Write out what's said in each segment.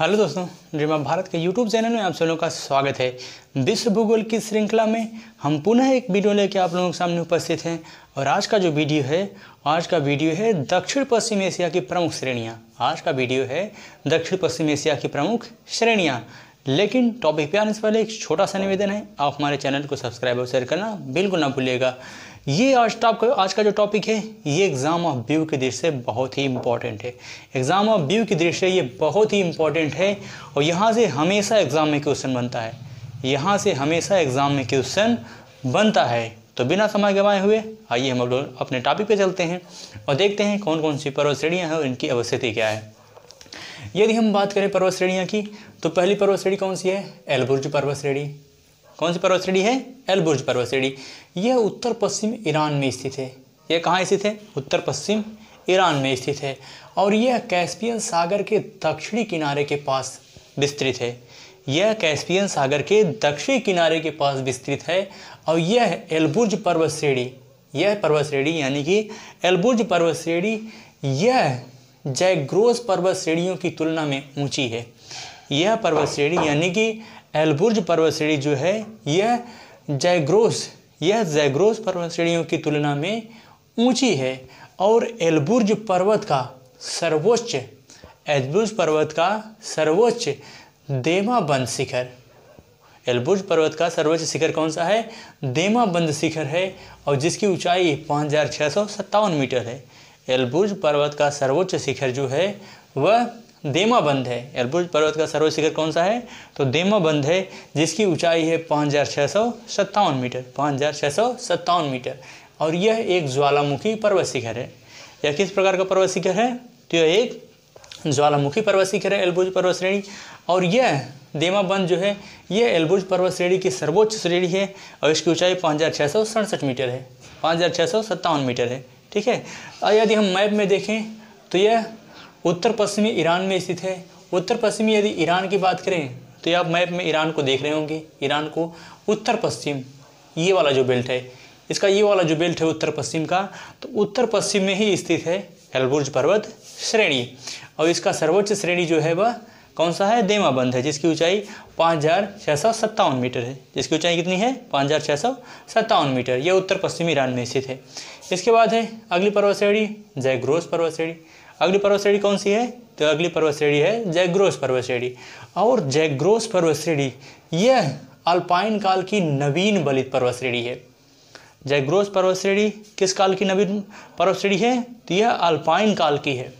hello दोस्तों ड्रीमा भारत के YouTube channel में आप सब लोगों का स्वागत है विश्व भूगोल की श्रृंखला में हम पुनः एक वीडियो लेके आप लोगों के सामने उपस्थित हैं और आज का जो वीडियो है आज का वीडियो है दक्षिण पश्चिम एशिया की प्रमुख श्रेणियाँ आज का वीडियो है दक्षिण पश्चिम एशिया की प्रमुख श्रेणियाँ लेकिन टॉपिक पे आने से पहले एक छोटा सा निवेदन है आप हमारे चैनल को सब्सक्राइब और शेयर करना बिल्कुल ना भूलिएगा ये आज टॉप तो आज का जो टॉपिक है ये एग्ज़ाम ऑफ व्यू की दृष्टि से बहुत ही इंपॉर्टेंट है एग्ज़ाम ऑफ व्यू की दृष्टि से ये बहुत ही इंपॉर्टेंट है और यहाँ से हमेशा एग्ज़ाम में क्वेश्चन बनता है यहाँ से हमेशा एग्ज़ाम में क्वेश्चन बनता है तो बिना समय गवाए हुए आइए हम लोग अपने टॉपिक पे चलते हैं और देखते हैं कौन कौन सी पर्वत श्रेणियाँ हैं और इनकी अवस्थिति क्या है यदि हम बात करें पर्वत श्रेणियाँ की तो पहली पर्वत श्रेणी कौन सी है एलबुर्ज पर्वत श्रेणी कौन सी पर्वत श्रेणी है एलबुर्ज पर्वत श्रेणी यह उत्तर पश्चिम ईरान में स्थित है यह कहाँ स्थित है उत्तर पश्चिम ईरान में स्थित है और यह कैस्पियन सागर के दक्षिणी किनारे के पास विस्तृत है यह कैस्पियन सागर के दक्षिणी किनारे के पास विस्तृत है और यह एलबुर्ज पर्वत श्रेणी यह पर्वत श्रेणी यानी कि एलबुर्ज पर्वत श्रेणी यह जयग्रोस पर्वत श्रेणियों की तुलना में ऊंची है यह पर्वत श्रेणी यानी कि एलबुर्ज पर्वत श्रेणी जो है यह जैग्रोस यह जैग्रोस पर्वत श्रेणियों की तुलना में ऊंची है और एलबुर्ज पर्वत का सर्वोच्च एलबुर्ज पर्वत का सर्वोच्च देमाबंद शिखर एलबुर्ज पर्वत का सर्वोच्च शिखर कौन सा है देमाबंद शिखर है और जिसकी ऊंचाई पाँच मीटर है एलबुर्ज पर्वत का सर्वोच्च शिखर जो है वह देमा बंद है एलबुर्ज पर्वत का सर्व शिखर कौन सा है तो देमा बंद है जिसकी ऊंचाई है पाँच मीटर पाँच मीटर और यह एक ज्वालामुखी पर्वत शिखर है यह किस प्रकार का पर्वत शिखर है तो यह एक ज्वालामुखी पर्वत शिखर है एलबुर्ज पर्वत श्रेणी और यह देमाबंद जो है यह एलबुर्ज पर्वत श्रेणी की सर्वोच्च श्रेणी है और इसकी ऊंचाई पाँच मीटर है पाँच मीटर है ठीक है और यदि हम मैप में देखें तो यह उत्तर पश्चिमी ईरान में स्थित है उत्तर पश्चिमी यदि ईरान की बात करें तो आप मैप में ईरान को देख रहे होंगे ईरान को उत्तर पश्चिम ये वाला जो बेल्ट है इसका ये वाला जो बेल्ट है उत्तर पश्चिम का तो उत्तर पश्चिम में ही स्थित है एलबुर्ज पर्वत श्रेणी और इसका सर्वोच्च श्रेणी जो है वह कौन सा है देमाबंद है जिसकी ऊंचाई पाँच हज़ार छः सौ सत्तावन मीटर है जिसकी ऊंचाई कितनी है पाँच हज़ार छः सौ सत्तावन मीटर यह उत्तर पश्चिमी ईरान में स्थित है इसके बाद है अगली पर्वत श्रेणी जयग्रोस पर्वत श्रेणी अगली पर्वत श्रेणी कौन सी है तो अगली पर्वत श्रेणी है जैग्रोस पर्वत श्रेणी और जैग्रोस पर्वत श्रेणी यह अल्पाइन काल की नवीन बलित पर्वत श्रेणी है जैग्रोस पर्वत श्रेणी किस काल की नवीन पर्वत श्रेणी है तो यह अल्पाइन काल की है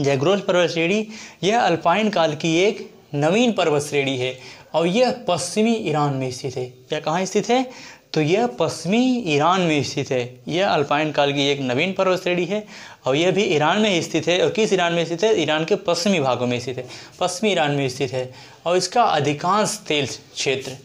जैग्रोस पर्वत श्रेणी यह अल्पाइन काल की एक नवीन पर्वत श्रेणी है और यह पश्चिमी ईरान में स्थित है यह कहाँ स्थित है तो यह पश्चिमी ईरान में स्थित है यह अल्पाइन काल की एक नवीन पर्वत श्रेणी है और यह भी ईरान में स्थित है और किस ईरान में स्थित है ईरान के पश्चिमी भागों में स्थित है पश्चिमी ईरान में स्थित है और इसका अधिकांश तेल क्षेत्र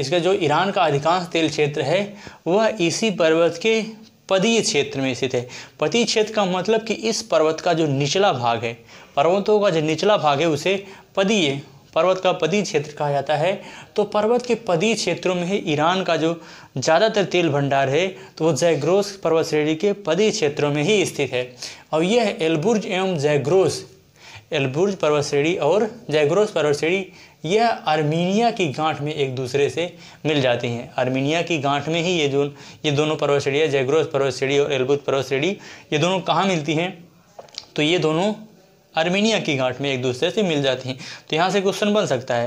इसका जो ईरान का अधिकांश तेल क्षेत्र है वह इसी पर्वत के पदीय क्षेत्र में स्थित है पदीय क्षेत्र का मतलब कि इस पर्वत का जो निचला भाग है पर्वतों का जो निचला भाग है उसे पदीय पर्वत का पदी क्षेत्र कहा जाता है तो पर्वत के पदी क्षेत्रों में ही ईरान का जो ज़्यादातर तेल भंडार है तो वो जैग्रोस पर्वत श्रेणी के पदी क्षेत्रों में ही स्थित है और यह एल्बुर्ज एवं जैग्रोस एल्बुर्ज पर्वत श्रेणी और जैग्रोस पर्वत श्रेणी यह आर्मीनिया की गांठ में एक दूसरे से मिल जाती हैं आर्मीनिया की गांठ में ही ये जो ये दोनों पर्वत श्रेणी जैग्रोस पर्वत श्रेणी और एल्बुर्ज पर्वत श्रेणी ये दोनों कहाँ मिलती हैं तो ये दोनों आर्मेनिया की गांठ में एक दूसरे से मिल जाती हैं तो यहाँ से क्वेश्चन बन सकता है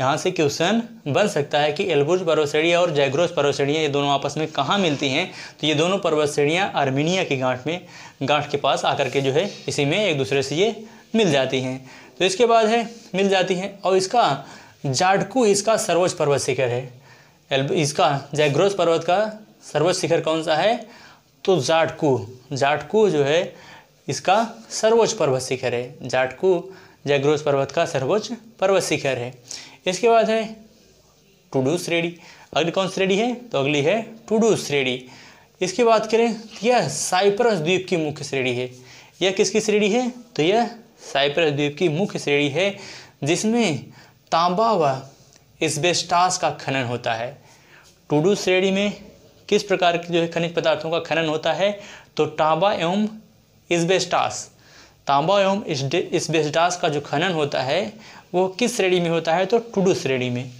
यहाँ से क्वेश्चन बन सकता है कि एल्बुर्ज पर्वश्रेणिया और जैग्रोस पर्वश्रेणिया ये दोनों आपस में कहाँ मिलती हैं तो ये दोनों पर्वतश्रेणियाँ आर्मेनिया की गांठ में गांठ के पास आकर के जो है इसी में एक दूसरे से ये मिल जाती हैं तो इसके बाद है मिल जाती हैं और इसका जाडकू इसका सर्वोच्च पर्वत शिखर है एल्ब इसका जैग्रोस पर्वत का सर्वोच्च शिखर कौन सा है तो जाटकू जाटकू जो है इसका सर्वोच्च पर्वत शिखर है जाटकू जयग्रोस पर्वत का सर्वोच्च पर्वत शिखर है इसके बाद है टूडू श्रेणी अगली कौन श्रेणी है तो अगली है टूडू श्रेणी इसकी बात करें तो यह साइप्रस द्वीप की मुख्य श्रेणी है यह किसकी श्रेणी है तो यह साइप्रस द्वीप की मुख्य श्रेणी है जिसमें तांबा व इसबेस्टास का खनन होता है टूडू श्रेणी में किस प्रकार के जो है खनिज पदार्थों का खनन होता है तो तांबा एवं इसबेस्टास तांबा एवं इस्बेस्टास का जो खनन होता है वो किस श्रेणी में होता है तो टूडू श्रेणी में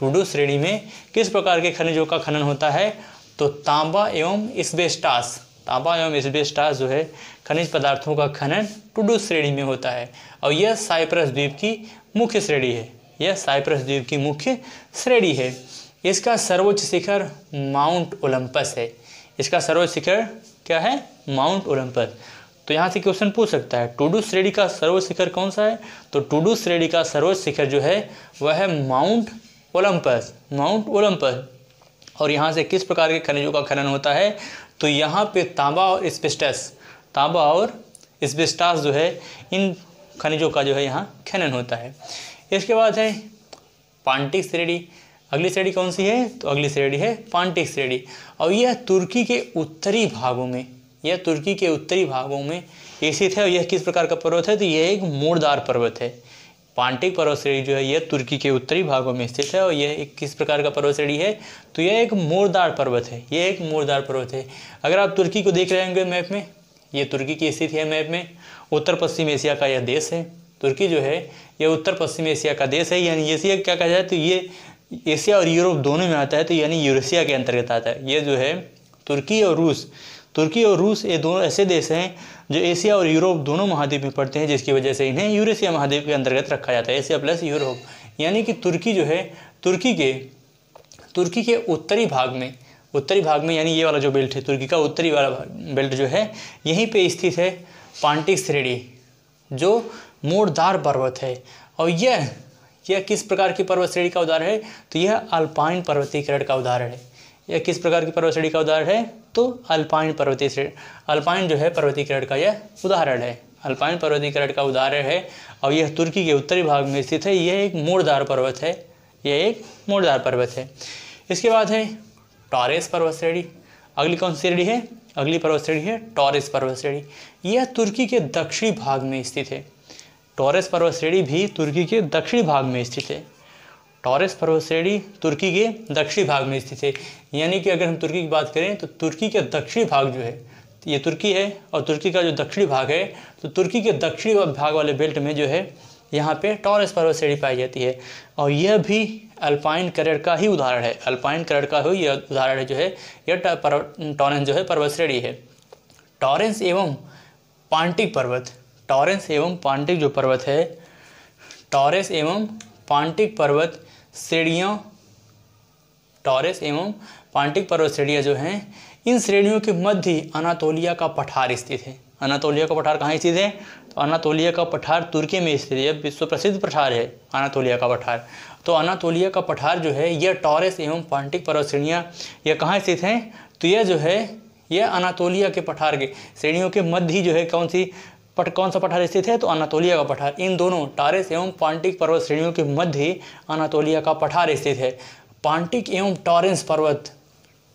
टुडू श्रेणी में किस प्रकार के खनिजों का खनन होता है तो तांबा एवं इस्बेस्टास तांबा एवं इस्बेस्टास जो है खनिज पदार्थों का खनन टुडू श्रेणी में होता है और यह साइप्रस द्वीप की मुख्य श्रेणी है यह साइप्रस द्वीप की मुख्य श्रेणी है इसका सर्वोच्च शिखर माउंट ओलंपस है इसका सर्वोच्च शिखर क्या है माउंट ओलंपस तो यहाँ से क्वेश्चन पूछ सकता है टूडू श्रेणी का सर्वोच्च शिखर कौन सा है तो टूडू श्रेणी का सर्वोच्च शिखर जो है वह है माउंट ओलंपस माउंट ओलंपस और यहाँ से किस प्रकार के खनिजों का खनन होता है तो यहाँ पे तांबा और स्पेस्टस तांबा और स्पेस्टास जो है इन खनिजों का जो है यहाँ खनन होता है इसके बाद है पांटिक श्रेणी अगली श्रेणी कौन सी है तो अगली श्रेणी है पांटिक श्रेणी और यह तुर्की के उत्तरी भागों में यह तुर्की के उत्तरी भागों में स्थित है और यह किस प्रकार का पर्वत है तो यह एक मोड़दार पर्वत है पांटिक पर्वत श्रेणी जो है यह तुर्की के उत्तरी भागों में स्थित है और यह एक किस प्रकार का पर्वत श्रेणी है तो यह एक मोड़दार पर्वत है यह एक मोड़दार पर्वत है अगर आप तुर्की को देख रहे होंगे मैप में यह तुर्की की स्थिति है मैप में उत्तर पश्चिम एशिया का यह देश है तुर्की जो है यह उत्तर पश्चिम एशिया का देश है यानी एशिया क्या कहा जाए तो ये एशिया और यूरोप दोनों में आता है तो यानी यूरेशिया के अंतर्गत आता है ये जो है तुर्की और रूस तुर्की और रूस ये दोनों ऐसे देश हैं जो एशिया और यूरोप दोनों महाद्वीप में पड़ते हैं जिसकी वजह से इन्हें यूरेशिया महाद्वीप के अंतर्गत रखा जाता है एशिया प्लस यूरोप यानी कि तुर्की जो है तुर्की के तुर्की के उत्तरी भाग में उत्तरी भाग में यानी ये वाला जो बेल्ट है तुर्की का उत्तरी वाला बेल्ट जो है यहीं पे स्थित है पांटिक श्रेणी जो मोड़दार पर्वत है और यह यह किस प्रकार की पर्वत श्रेणी का उदाहरण है तो यह अल्पाइन पर्वतीकरण का उदाहरण है यह किस प्रकार की पर्वत श्रेणी का उदाहरण है तो अल्पाइन पर्वतीय श्रेणी अल्पाइन जो है पर्वतीकरण का यह उदाहरण है अल्पाइन पर्वतीकरण का उदाहरण है और यह तुर्की के उत्तरी भाग में स्थित है यह एक मोड़दार पर्वत है यह एक मोड़दार पर्वत है इसके बाद है टॉरेस पर्वत श्रेणी अगली कौन सी श्रेणी है अगली पर्वत श्रेणी है टॉरेस पर्वत श्रेणी यह तुर्की के दक्षिणी भाग में स्थित है टॉरेस पर्वत श्रेणी भी तुर्की के दक्षिणी भाग में स्थित है टॉरेस पर्वत श्रेणी तुर्की के दक्षिणी भाग में स्थित है यानी कि अगर हम तुर्की की बात करें तो तुर्की का दक्षिणी भाग जो है ये तुर्की है और तुर्की का जो दक्षिणी भाग है तो तुर्की के दक्षिणी भाग वाले बेल्ट में जो है यहाँ पे टॉरेस पर्वत श्रेणी पाई जाती है और यह भी अल्पाइन करड़ का ही उदाहरण है अल्पाइन करड़ का ही यह उदाहरण है जो है यह टॉरेंस जो है पर्वत श्रेणी है टॉरेंस एवं पांटिक पर्वत टॉरेंस एवं पांटिक जो पर्वत है टॉरेस एवं पांटिक पर्वत श्रेणियों टॉरेस एवं पांटिक पर्वत श्रेणियाँ जो हैं इन श्रेणियों के मध्य अनातोलिया का पठार स्थित है अनातोलिया का पठार कहाँ स्थित है तो अनातोलिया का पठार तुर्की में स्थित है विश्व प्रसिद्ध पठार है अनातोलिया का पठार तो अनातोलिया का पठार जो है यह टॉरेस एवं पांटिक पर्वत श्रेणियाँ यह कहाँ स्थित हैं तो यह जो है यह अनातोलिया के पठार के श्रेणियों के मध्य ही जो है कौन सी पट कौन सा पठार स्थित है तो अनातोलिया का पठार इन दोनों टारेस एवं पांटिक पर्वत श्रेणियों के मध्य अनातोलिया का पठार स्थित है पांटिक एवं टॉरेंस पर्वत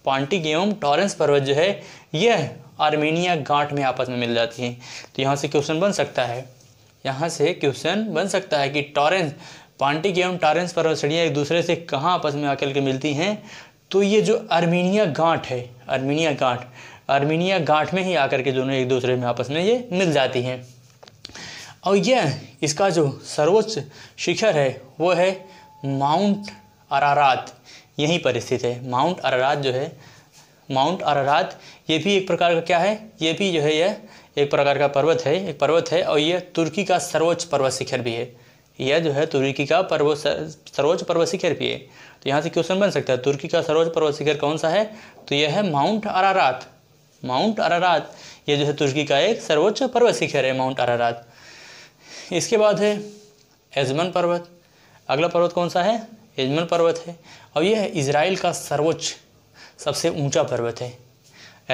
पांटिक एवं टॉरेंस पर्वत जो है यह आर्मेनिया गांठ में आपस में मिल जाती है तो यहाँ से क्वेश्चन बन सकता है यहाँ से क्वेश्चन बन सकता है कि टॉरेंस पांटिक एवं टॉरेंस पर्वत श्रेणियाँ एक दूसरे से कहाँ आपस में आकर के मिलती हैं तो ये जो आर्मेनिया गांठ है आर्मेनिया गांठ आर्मीनिया गांठ में ही आकर के दोनों एक दूसरे में आपस में ये मिल जाती हैं और यह इसका जो सर्वोच्च शिखर है वो है माउंट अरारात यहीं पर स्थित है माउंट अरारात जो है माउंट अरारात ये भी एक प्रकार का क्या है ये भी जो है यह एक प्रकार का पर्वत है एक पर्वत है और यह तुर्की का सर्वोच्च पर्वत शिखर भी है यह जो है तुर्की का पर्व सर्वोच्च पर्वत शिखर भी है तो यहाँ से क्वेश्चन बन सकता है तुर्की का सर्वोच्च पर्वत शिखर कौन सा है तो यह है माउंट अरारात माउंट अरारात ये जो है तुर्की का एक सर्वोच्च पर्वत शिखर है माउंट अरारात इसके बाद है एजमन पर्वत अगला पर्वत कौन सा है एजमन पर्वत है और यह इसराइल का सर्वोच्च सबसे ऊंचा पर्वत है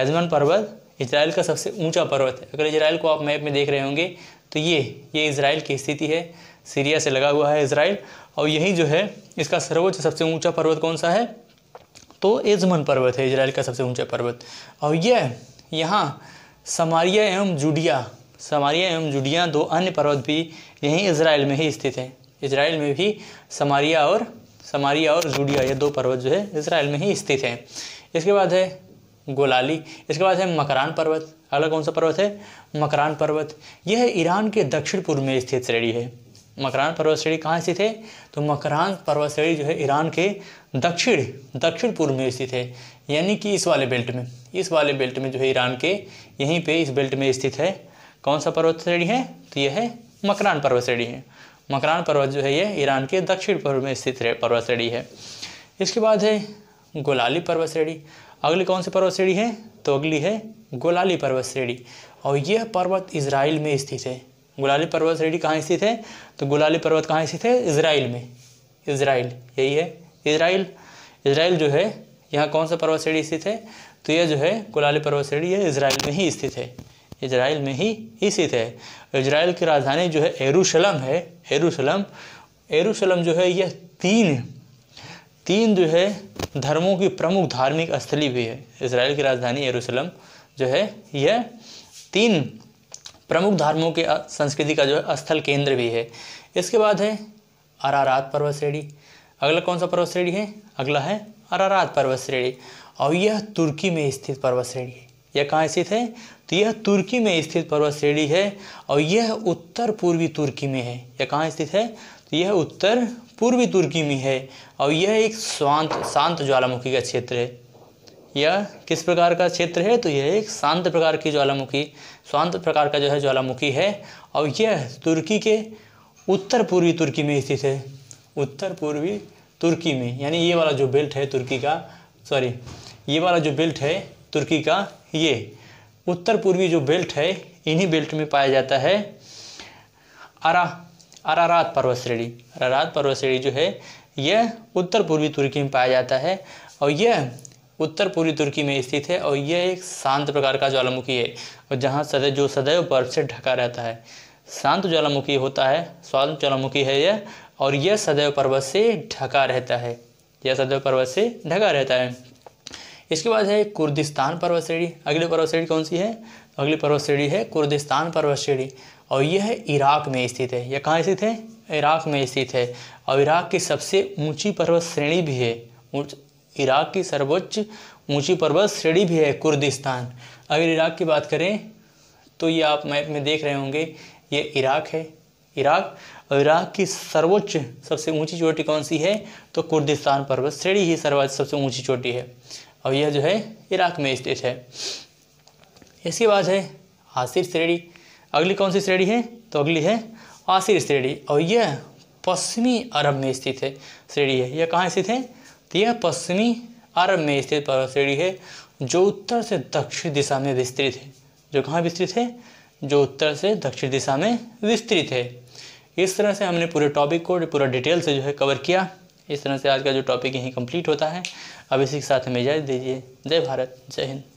एजमन पर्वत इसराइल का सबसे ऊंचा पर्वत है अगर इसराइल को आप मैप में देख रहे होंगे तो ये ये इसराइल की स्थिति है सीरिया से लगा हुआ है इसराइल और यही जो है इसका सर्वोच्च सबसे ऊंचा पर्वत कौन सा है तो एजमन पर्वत है इसराइल का सबसे ऊंचा पर्वत और यह यहाँ समारिया एवं जुडिया समारिया एवं जुडिया दो अन्य पर्वत भी यहीं इसराइल में ही स्थित हैं इसराइल में भी समारिया और समारिया और जुडिया ये दो पर्वत जो है इसराइल में ही स्थित हैं इसके बाद है गोलाली इसके बाद है मकरान पर्वत अगला कौन सा पर्वत है मकरान पर्वत यह ईरान के दक्षिण पूर्व में स्थित श्रेणी है मकरान पर्वत श्रेणी कहाँ स्थित है तो मकरान पर्वत श्रेणी जो है ईरान के दक्षिण दक्षिण पूर्व में स्थित है यानी कि इस वाले बेल्ट में इस वाले बेल्ट में जो है ईरान के यहीं पे इस बेल्ट में स्थित है कौन सा पर्वत श्रेणी है तो यह है मकरान पर्वत श्रेणी है मकरान पर्वत जो है यह ईरान के दक्षिण पूर्व में स्थित पर्वत श्रेणी है इसके बाद है गोलाली पर्वत श्रेणी अगली कौन सी पर्वत श्रेणी है तो अगली है गोलाली पर्वत श्रेणी और यह पर्वत इसराइल में स्थित है गुलाली पर्वत श्रेणी कहाँ स्थित है तो गुलाली पर्वत कहाँ स्थित है इसराइल में इसराइल यही है इसराइल इसराइल जो है यहाँ कौन सा पर्वत श्रेणी स्थित है तो यह जो है गुलाली पर्वत श्रेणी यह इसराइल में ही स्थित है इसराइल में ही स्थित है इसराइल की राजधानी जो है एरूशलम है एरूशलम एरूशलम जो है यह तीन तीन जो है धर्मों की प्रमुख धार्मिक स्थली भी है इसराइल की राजधानी एरूशलम जो है यह तीन प्रमुख धर्मों के संस्कृति का जो है स्थल केंद्र भी है इसके बाद है अरारात पर्वत श्रेणी अगला कौन सा पर्वत श्रेणी है अगला है अरारात पर्वत श्रेणी और यह तुर्की में स्थित पर्वत श्रेणी है यह कहाँ स्थित है तो यह तुर्की में स्थित पर्वत श्रेणी है और यह उत्तर पूर्वी तुर्की में है यह कहाँ स्थित है तो यह उत्तर पूर्वी तुर्की में है और यह एक शांत शांत ज्वालामुखी का क्षेत्र है यह किस प्रकार का क्षेत्र है तो यह एक शांत प्रकार की ज्वालामुखी शांत प्रकार का जो है ज्वालामुखी है और यह तुर्की के उत्तर पूर्वी तुर्की में स्थित है उत्तर पूर्वी तुर्की में यानी ये वाला जो बेल्ट है तुर्की का सॉरी ये वाला जो बेल्ट है तुर्की का ये उत्तर पूर्वी जो बेल्ट है इन्हीं बेल्ट में पाया जाता है अरा अरारात पर्वत श्रेणी अरारात पर्वत श्रेणी जो है यह उत्तर पूर्वी तुर्की में पाया जाता है और यह उत्तर पूर्वी तुर्की में स्थित है और यह एक शांत प्रकार का ज्वालामुखी है और जहाँ सदैव जो सदैव बर्फ से ढका रहता है शांत ज्वालामुखी होता है स्वांत ज्वालामुखी है यह और यह सदैव पर्वत से ढका रहता है यह सदैव पर्वत से ढका रहता है इसके बाद है कुर्दिस्तान पर्वत श्रेणी अगली पर्वत श्रेणी कौन सी है अगली पर्वत श्रेणी है कुर्दिस्तान पर्वत श्रेणी और यह इराक में स्थित है यह कहाँ स्थित है इराक में स्थित है और इराक की सबसे ऊंची पर्वत श्रेणी भी है इराक की सर्वोच्च ऊंची पर्वत श्रेणी भी है कुर्दिस्तान अगर इराक की बात करें तो ये आप मैप में देख रहे होंगे ये इराक है इराक और इराक की सर्वोच्च सबसे ऊंची चोटी कौन सी है तो कुर्दिस्तान पर्वत श्रेणी ही सर्वोच्च सबसे ऊंची चोटी है और यह जो है इराक में स्थित है इसके बाद है आसिर श्रेणी अगली कौन सी श्रेणी है तो अगली है आसिर श्रेणी और यह पश्चिमी अरब में स्थित है श्रेणी है यह कहाँ स्थित है तो यह पश्चिमी अरब में स्थित पर्वत श्रेणी है जो उत्तर से दक्षिण दिशा में विस्तृत है जो कहाँ विस्तृत है जो उत्तर से दक्षिण दिशा में विस्तृत है इस तरह से हमने पूरे टॉपिक को पूरा डिटेल से जो है कवर किया इस तरह से आज का जो टॉपिक यहीं कंप्लीट होता है अब इसी के साथ हमें इजाज़त दीजिए जय भारत जय हिंद